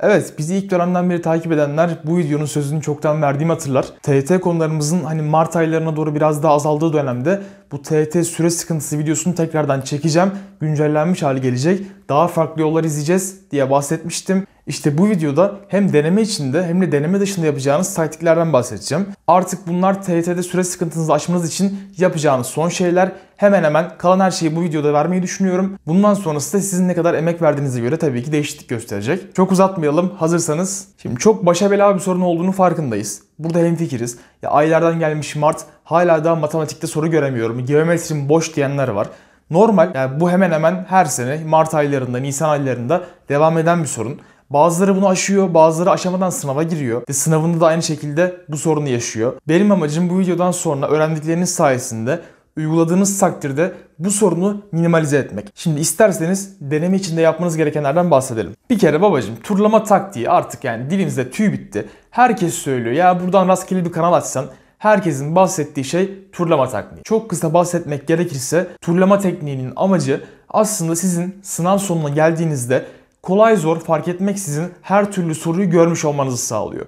Evet bizi ilk dönemden beri takip edenler bu videonun sözünü çoktan verdiğimi hatırlar. TT konularımızın hani Mart aylarına doğru biraz daha azaldığı dönemde bu TT süre sıkıntısı videosunu tekrardan çekeceğim. Güncellenmiş hali gelecek. Daha farklı yollar izleyeceğiz diye bahsetmiştim. İşte bu videoda hem deneme içinde hem de deneme dışında yapacağınız taktiklerden bahsedeceğim. Artık bunlar TYT'de süre sıkıntınızı aşmanız için yapacağınız son şeyler. Hemen hemen kalan her şeyi bu videoda vermeyi düşünüyorum. Bundan sonrası da sizin ne kadar emek verdiğinize göre tabii ki değişiklik gösterecek. Çok uzatmayalım hazırsanız. Şimdi çok başa bela bir sorun olduğunu farkındayız. Burada hemfikiriz. Ya aylardan gelmiş Mart hala daha matematikte soru göremiyorum. Geometrim boş diyenler var. Normal yani bu hemen hemen her sene Mart aylarında, Nisan aylarında devam eden bir sorun. Bazıları bunu aşıyor, bazıları aşamadan sınava giriyor ve sınavında da aynı şekilde bu sorunu yaşıyor. Benim amacım bu videodan sonra öğrendikleriniz sayesinde uyguladığınız takdirde bu sorunu minimalize etmek. Şimdi isterseniz deneme içinde yapmanız gerekenlerden bahsedelim. Bir kere babacım turlama taktiği artık yani dilimizde tüy bitti. Herkes söylüyor ya buradan rastgele bir kanal açsan herkesin bahsettiği şey turlama taktiği. Çok kısa bahsetmek gerekirse turlama tekniğinin amacı aslında sizin sınav sonuna geldiğinizde kolay zor fark etmeksizin her türlü soruyu görmüş olmanızı sağlıyor.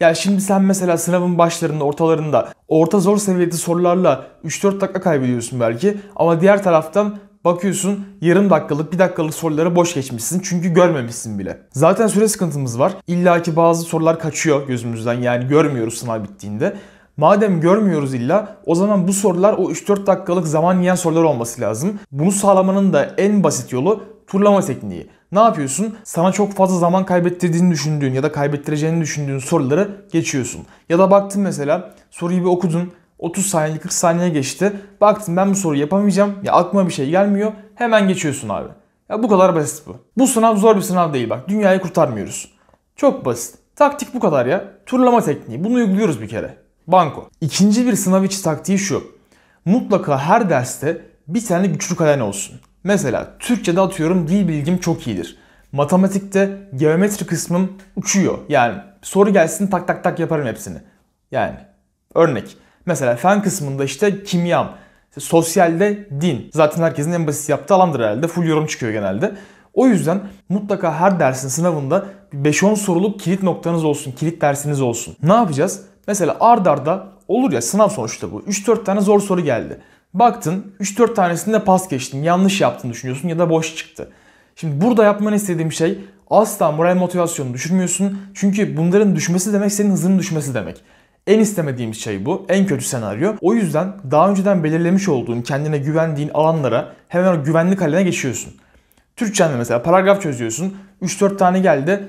Yani şimdi sen mesela sınavın başlarında, ortalarında orta zor seviyede sorularla 3-4 dakika kaybediyorsun belki ama diğer taraftan bakıyorsun yarım dakikalık, bir dakikalık soruları boş geçmişsin çünkü görmemişsin bile. Zaten süre sıkıntımız var. İlla ki bazı sorular kaçıyor gözümüzden yani görmüyoruz sınav bittiğinde. Madem görmüyoruz illa o zaman bu sorular o 3-4 dakikalık zaman yiyen sorular olması lazım. Bunu sağlamanın da en basit yolu turlama tekniği. Ne yapıyorsun? Sana çok fazla zaman kaybettirdiğini düşündüğün ya da kaybettireceğini düşündüğün soruları geçiyorsun. Ya da baktın mesela soruyu bir okudun. 30 saniye 40 saniye geçti. Baktın ben bu soruyu yapamayacağım. Ya aklıma bir şey gelmiyor. Hemen geçiyorsun abi. Ya bu kadar basit bu. Bu sınav zor bir sınav değil bak. Dünyayı kurtarmıyoruz. Çok basit. Taktik bu kadar ya. Turlama tekniği. Bunu uyguluyoruz bir kere. Banko. İkinci bir sınav içi taktiği şu. Mutlaka her derste bir tane güçlü kalem olsun. Mesela Türkçe'de atıyorum dil bilgim çok iyidir. Matematikte geometri kısmım uçuyor. Yani soru gelsin tak tak tak yaparım hepsini. Yani örnek. Mesela fen kısmında işte kimyam, işte sosyalde din. Zaten herkesin en basit yaptığı alandır herhalde. Full yorum çıkıyor genelde. O yüzden mutlaka her dersin sınavında 5-10 soruluk kilit noktanız olsun, kilit dersiniz olsun. Ne yapacağız? Mesela ard arda olur ya sınav sonuçta bu. 3-4 tane zor soru geldi. Baktın 3-4 tanesinde pas geçtin. Yanlış yaptın düşünüyorsun ya da boş çıktı. Şimdi burada yapman istediğim şey asla moral motivasyonunu düşürmüyorsun. Çünkü bunların düşmesi demek senin hızının düşmesi demek. En istemediğimiz şey bu. En kötü senaryo. O yüzden daha önceden belirlemiş olduğun, kendine güvendiğin alanlara hemen güvenlik haline geçiyorsun. Türkçe'nde mesela paragraf çözüyorsun. 3-4 tane geldi.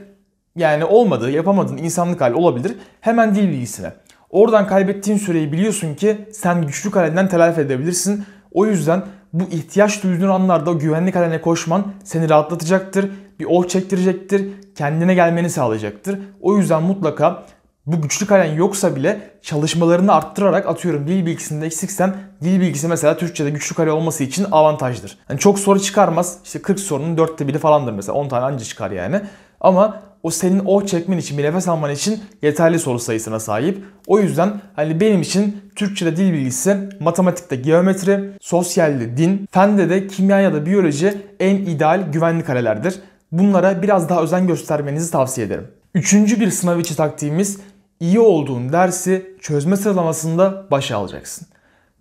Yani olmadı, yapamadın, insanlık hali olabilir. Hemen dil bilgisine. Oradan kaybettiğin süreyi biliyorsun ki sen güçlü kalenden telafi edebilirsin. O yüzden bu ihtiyaç duyduğun anlarda güvenlik alene koşman seni rahatlatacaktır, bir oh çektirecektir, kendine gelmeni sağlayacaktır. O yüzden mutlaka bu güçlü kalen yoksa bile çalışmalarını arttırarak atıyorum dil bilgisinde eksiksen dil bilgisi mesela Türkçe'de güçlü kale olması için avantajdır. Yani çok soru çıkarmaz. İşte 40 sorunun 4'te biri falandır mesela 10 tane anca çıkar yani. Ama o senin o çekmen için bir nefes alman için yeterli soru sayısına sahip. O yüzden hani benim için Türkçe'de dil bilgisi, matematikte geometri, sosyalde din, fende de kimya ya da biyoloji en ideal güvenli kalelerdir. Bunlara biraz daha özen göstermenizi tavsiye ederim. Üçüncü bir sınav içi taktiğimiz iyi olduğun dersi çözme sıralamasında başa alacaksın.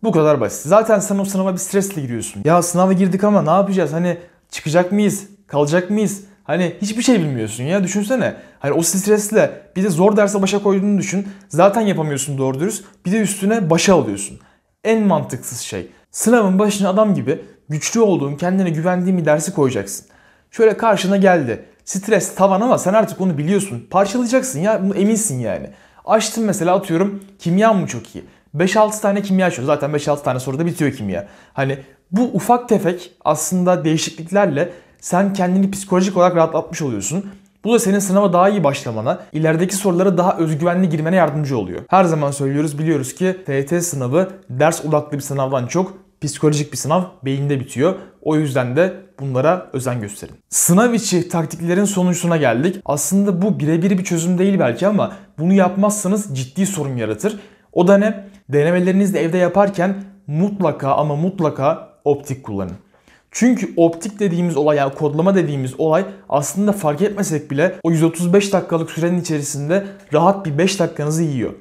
Bu kadar basit. Zaten sen o sınava bir stresle giriyorsun. Ya sınava girdik ama ne yapacağız? Hani çıkacak mıyız? Kalacak mıyız? Hani hiçbir şey bilmiyorsun ya düşünsene. Hani o stresle bir de zor derse başa koyduğunu düşün. Zaten yapamıyorsun doğru dürüst. Bir de üstüne başa alıyorsun. En mantıksız şey. Sınavın başına adam gibi güçlü olduğun, kendine güvendiğin bir dersi koyacaksın. Şöyle karşına geldi. Stres tavan ama sen artık onu biliyorsun. Parçalayacaksın ya eminsin yani. Açtım mesela atıyorum kimya mı çok iyi? 5-6 tane kimya açıyor. Zaten 5-6 tane soruda bitiyor kimya. Hani bu ufak tefek aslında değişikliklerle sen kendini psikolojik olarak rahatlatmış oluyorsun. Bu da senin sınava daha iyi başlamana, ilerideki sorulara daha özgüvenli girmene yardımcı oluyor. Her zaman söylüyoruz biliyoruz ki TET sınavı ders odaklı bir sınavdan çok psikolojik bir sınav beyinde bitiyor. O yüzden de bunlara özen gösterin. Sınav içi taktiklerin sonucuna geldik. Aslında bu birebir bir çözüm değil belki ama bunu yapmazsanız ciddi sorun yaratır. O da ne? Denemelerinizi de evde yaparken mutlaka ama mutlaka optik kullanın. Çünkü optik dediğimiz olay yani kodlama dediğimiz olay aslında fark etmesek bile o 135 dakikalık sürenin içerisinde rahat bir 5 dakikanızı yiyor.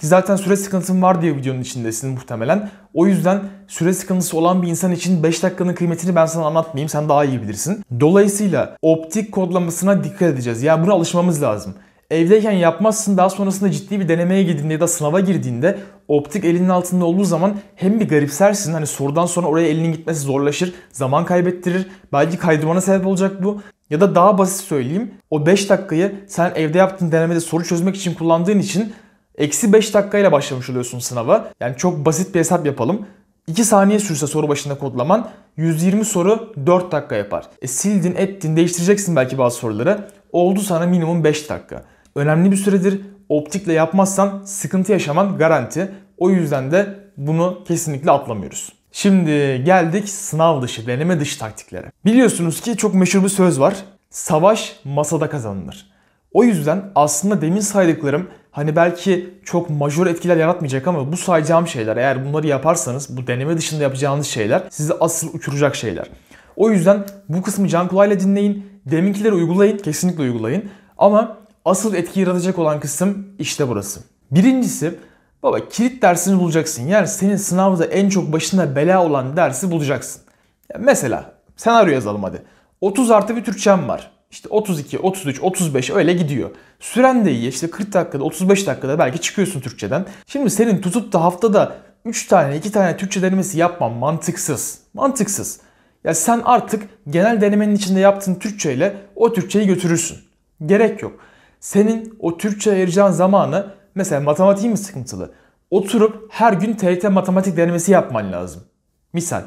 Ki zaten süre sıkıntım var diye videonun içindesin muhtemelen. O yüzden süre sıkıntısı olan bir insan için 5 dakikanın kıymetini ben sana anlatmayayım. Sen daha iyi bilirsin. Dolayısıyla optik kodlamasına dikkat edeceğiz. Yani buna alışmamız lazım. Evdeyken yapmazsın daha sonrasında ciddi bir denemeye girdiğinde ya da sınava girdiğinde optik elinin altında olduğu zaman hem bir garipsersin hani sorudan sonra oraya elinin gitmesi zorlaşır, zaman kaybettirir, belki kaydırmana sebep olacak bu. Ya da daha basit söyleyeyim o 5 dakikayı sen evde yaptığın denemede soru çözmek için kullandığın için Eksi 5 dakikayla başlamış oluyorsun sınava. Yani çok basit bir hesap yapalım. 2 saniye sürse soru başında kodlaman 120 soru 4 dakika yapar. E, sildin ettin değiştireceksin belki bazı soruları. Oldu sana minimum 5 dakika. Önemli bir süredir optikle yapmazsan sıkıntı yaşaman garanti. O yüzden de bunu kesinlikle atlamıyoruz. Şimdi geldik sınav dışı, deneme dışı taktiklere. Biliyorsunuz ki çok meşhur bir söz var. Savaş masada kazanılır. O yüzden aslında demin saydıklarım Hani belki çok majör etkiler yaratmayacak ama bu sayacağım şeyler eğer bunları yaparsanız bu deneme dışında yapacağınız şeyler sizi asıl uçuracak şeyler. O yüzden bu kısmı can kulağıyla dinleyin. Deminkileri uygulayın. Kesinlikle uygulayın. Ama asıl etki yaratacak olan kısım işte burası. Birincisi baba kilit dersini bulacaksın. Yani senin sınavda en çok başında bela olan dersi bulacaksın. Yani mesela senaryo yazalım hadi. 30 artı bir Türkçem var. İşte 32, 33, 35 öyle gidiyor. Süren de iyi. İşte 40 dakikada, 35 dakikada belki çıkıyorsun Türkçeden. Şimdi senin tutup da haftada 3 tane, 2 tane Türkçe denemesi yapman mantıksız. Mantıksız. Ya sen artık genel denemenin içinde yaptığın Türkçe ile o Türkçeyi götürürsün. Gerek yok. Senin o Türkçe ayıracağın zamanı mesela matematiğin mi sıkıntılı? Oturup her gün TYT matematik denemesi yapman lazım. Misal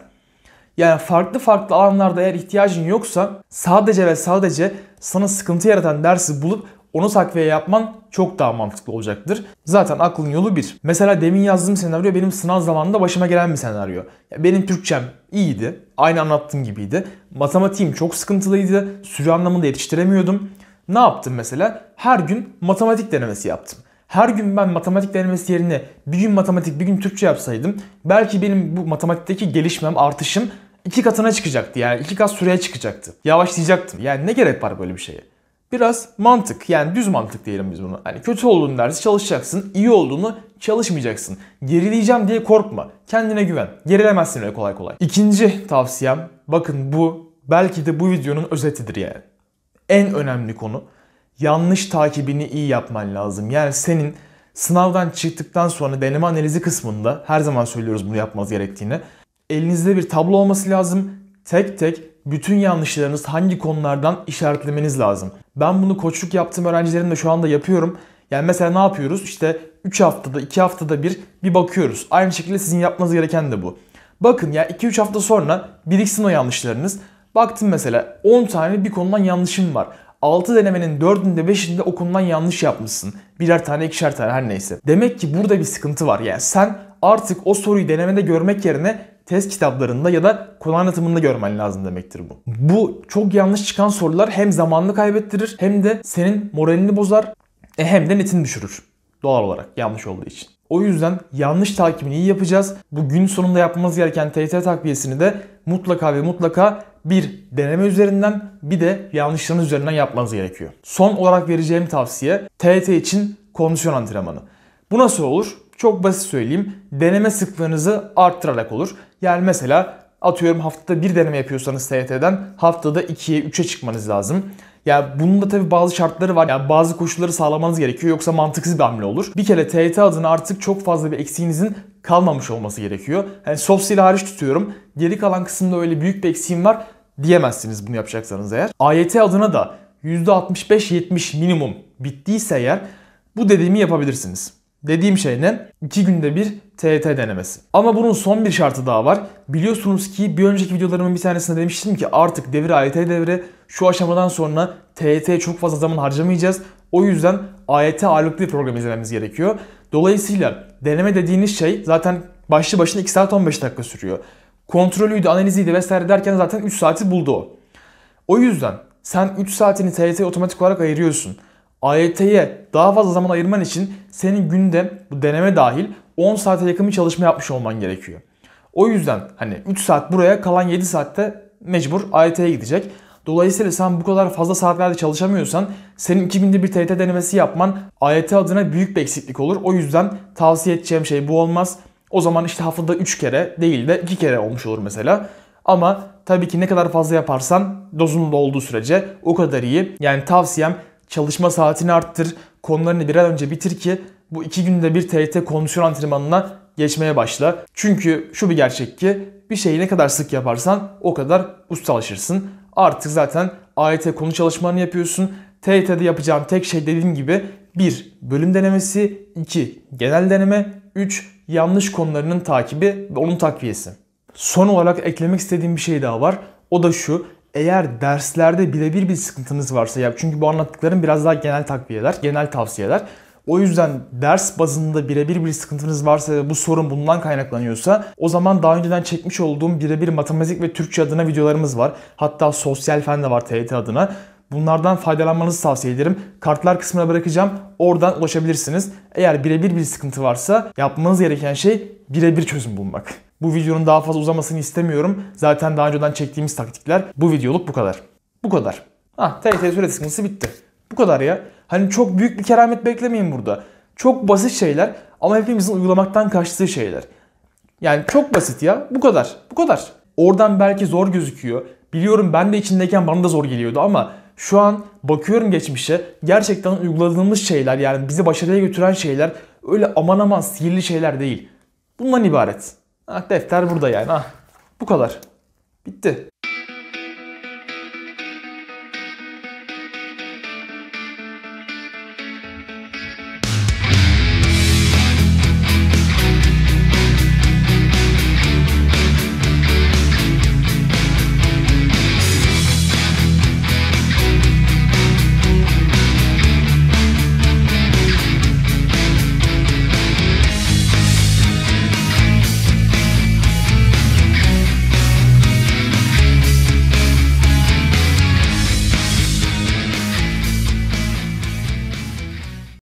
yani farklı farklı alanlarda eğer ihtiyacın yoksa sadece ve sadece sana sıkıntı yaratan dersi bulup onu takviye yapman çok daha mantıklı olacaktır. Zaten aklın yolu bir. Mesela demin yazdığım senaryo benim sınav zamanında başıma gelen bir senaryo. Ya benim Türkçem iyiydi. Aynı anlattığım gibiydi. Matematiğim çok sıkıntılıydı. Süre anlamında yetiştiremiyordum. Ne yaptım mesela? Her gün matematik denemesi yaptım. Her gün ben matematik denemesi yerine bir gün matematik bir gün Türkçe yapsaydım belki benim bu matematikteki gelişmem, artışım iki katına çıkacaktı yani iki kat süreye çıkacaktı. Yavaşlayacaktım. Yani ne gerek var böyle bir şeye? Biraz mantık yani düz mantık diyelim biz bunu. Hani kötü olduğunu dersi çalışacaksın, iyi olduğunu çalışmayacaksın. Gerileyeceğim diye korkma. Kendine güven. Gerilemezsin öyle kolay kolay. İkinci tavsiyem bakın bu belki de bu videonun özetidir yani. En önemli konu yanlış takibini iyi yapman lazım. Yani senin sınavdan çıktıktan sonra deneme analizi kısmında her zaman söylüyoruz bunu yapmaz gerektiğini. Elinizde bir tablo olması lazım. Tek tek bütün yanlışlarınız hangi konulardan işaretlemeniz lazım. Ben bunu koçluk yaptığım öğrencilerimle şu anda yapıyorum. Yani mesela ne yapıyoruz? İşte 3 haftada, 2 haftada bir bir bakıyoruz. Aynı şekilde sizin yapmanız gereken de bu. Bakın ya 2-3 hafta sonra biriksin o yanlışlarınız. Baktım mesela 10 tane bir konudan yanlışım var. 6 denemenin 4'ünde 5'inde o konudan yanlış yapmışsın. Birer tane ikişer tane her neyse. Demek ki burada bir sıkıntı var. Yani sen artık o soruyu denemede görmek yerine test kitaplarında ya da konu anlatımında görmen lazım demektir bu. Bu çok yanlış çıkan sorular hem zamanını kaybettirir hem de senin moralini bozar e hem de netini düşürür. Doğal olarak yanlış olduğu için. O yüzden yanlış takibini iyi yapacağız. Bu gün sonunda yapmamız gereken TYT takviyesini de mutlaka ve mutlaka bir deneme üzerinden bir de yanlışların üzerinden yapmanız gerekiyor. Son olarak vereceğim tavsiye TYT için kondisyon antrenmanı. Bu nasıl olur? çok basit söyleyeyim. Deneme sıklığınızı arttırarak olur. Yani mesela atıyorum haftada bir deneme yapıyorsanız ST'den haftada 2'ye 3'e çıkmanız lazım. Ya yani bunun da tabii bazı şartları var. Yani bazı koşulları sağlamanız gerekiyor yoksa mantıksız bir hamle olur. Bir kere TYT adına artık çok fazla bir eksiğinizin kalmamış olması gerekiyor. Yani sosyal hariç tutuyorum. Geri kalan kısımda öyle büyük bir eksiğim var diyemezsiniz bunu yapacaksanız eğer. AYT adına da %65-70 minimum bittiyse eğer bu dediğimi yapabilirsiniz. Dediğim şey ne? 2 günde bir TET denemesi. Ama bunun son bir şartı daha var. Biliyorsunuz ki bir önceki videolarımın bir tanesinde demiştim ki artık devir AYT devre şu aşamadan sonra TET'ye çok fazla zaman harcamayacağız. O yüzden AYT ağırlıklı bir program izlememiz gerekiyor. Dolayısıyla deneme dediğiniz şey zaten başlı başına 2 saat 15 dakika sürüyor. Kontrolüydü, analiziydi vesaire derken zaten 3 saati buldu o. O yüzden sen 3 saatini TYT'ye otomatik olarak ayırıyorsun. AYT'ye daha fazla zaman ayırman için senin günde bu deneme dahil 10 saate yakın bir çalışma yapmış olman gerekiyor. O yüzden hani 3 saat buraya kalan 7 saatte mecbur AYT'ye gidecek. Dolayısıyla sen bu kadar fazla saatlerde çalışamıyorsan senin 2000'de bir TYT denemesi yapman AYT adına büyük bir eksiklik olur. O yüzden tavsiye edeceğim şey bu olmaz. O zaman işte haftada 3 kere değil de 2 kere olmuş olur mesela. Ama tabii ki ne kadar fazla yaparsan dozunda olduğu sürece o kadar iyi. Yani tavsiyem çalışma saatini arttır, konularını bir an önce bitir ki bu iki günde bir TRT konuşur antrenmanına geçmeye başla. Çünkü şu bir gerçek ki bir şeyi ne kadar sık yaparsan o kadar ustalaşırsın. Artık zaten AYT konu çalışmanı yapıyorsun. TYT'de yapacağım tek şey dediğim gibi 1. Bölüm denemesi 2. Genel deneme 3. Yanlış konularının takibi ve onun takviyesi. Son olarak eklemek istediğim bir şey daha var. O da şu eğer derslerde birebir bir sıkıntınız varsa ya çünkü bu anlattıklarım biraz daha genel takviyeler, genel tavsiyeler. O yüzden ders bazında birebir bir sıkıntınız varsa ve bu sorun bundan kaynaklanıyorsa o zaman daha önceden çekmiş olduğum birebir matematik ve Türkçe adına videolarımız var. Hatta sosyal fen de var TYT adına. Bunlardan faydalanmanızı tavsiye ederim. Kartlar kısmına bırakacağım. Oradan ulaşabilirsiniz. Eğer birebir bir sıkıntı varsa yapmanız gereken şey birebir çözüm bulmak. Bu videonun daha fazla uzamasını istemiyorum. Zaten daha önceden çektiğimiz taktikler. Bu videoluk bu kadar. Bu kadar. Ah, TRT süre sıkıntısı bitti. Bu kadar ya. Hani çok büyük bir keramet beklemeyin burada. Çok basit şeyler ama hepimizin uygulamaktan kaçtığı şeyler. Yani çok basit ya. Bu kadar. Bu kadar. Oradan belki zor gözüküyor. Biliyorum ben de içindeyken bana da zor geliyordu ama şu an bakıyorum geçmişe gerçekten uyguladığımız şeyler yani bizi başarıya götüren şeyler öyle aman aman sihirli şeyler değil. Bundan ibaret. Ah defter burada yani. Ah bu kadar. Bitti.